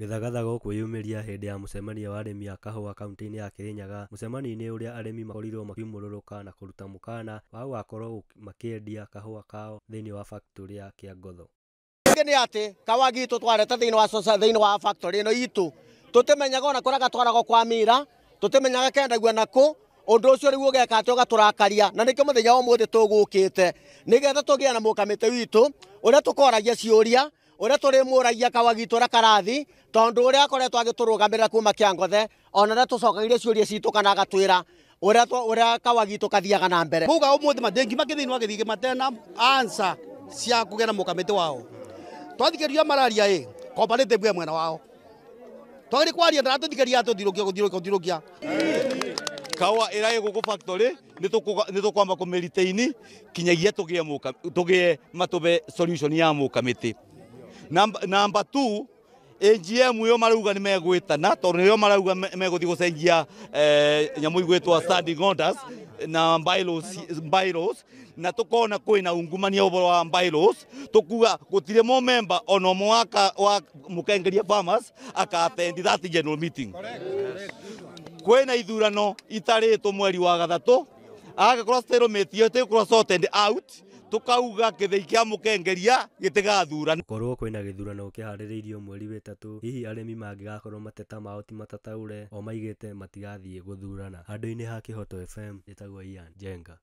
Gĩthagathaga ũkwĩyumĩria hĩndĩ ya mũcemanio wa arĩmi a kahũa kauntĩ-inĩ ya Kirinyaga mũcemanio-inĩ ũrĩa arĩmi makorirwo makiumũrũrũka na kũruta mũkana wa gũgakorwo makĩendia kahũa kao thĩinĩ wa factory ya Kĩangotho. Gĩkĩ nĩ atĩ kahũa gitũ twareta thĩinĩ wa thĩinĩ wa factory ĩno itũ tũtimenyaga ona kũrĩa gatwaragwo kwa mĩira tũtimenyaga kendagio nakũ ũndũ ũcio rĩu ũgeka atĩ ũgatũrakaria na nĩkĩo mũthenya wa ũmũthĩ tũgũkĩte nĩgetha tũgĩe na mũkamĩtĩ witũ ũrĩa tũkoragia ciũria uria turimuragia kawagitu uria karathi tondu uria akoretwo agiturugamirira kuma kiangothe ona uria tucokagirie ciuria citu kana agatwira uria uria kawagitu kathiaga na mbere buga umuthi madengi makithiinwa githige matena ansa cia kugena mukamiti wao twathikiririo mararia i comparative bwe mwena wao twagire kwaria ndatuthikiriria tuthirukia guthirukia guthirukia kawa ira i guku factory ni tå kwamba kå mä ritaini kinyagia tå gä e matå be solution ya må kamä namba tu AGM yo marauga ni megwitana tondu yo marauga meguthi gucenjia eh, nyamu igwitwa standing orders na bylaws bylaws na tukona na ungumania uboro wa bylaws tukuga gutire mo member ono mwaka wa mukengeria farmers aka attend that general meeting kwina ithurano itaritwo mweri wa gathatu agakorwo stalemate yo tikrosoted out tukauga githei kia mukengeria gitigathurana korwo kwina githurano ukihaririirio mweri witatu hihi arimi mangigakorwo mateta mao ti matataure o maigite matigathie guthurana handũ-inĩ ha kĩhoto fm ĩtagwo Ian jenga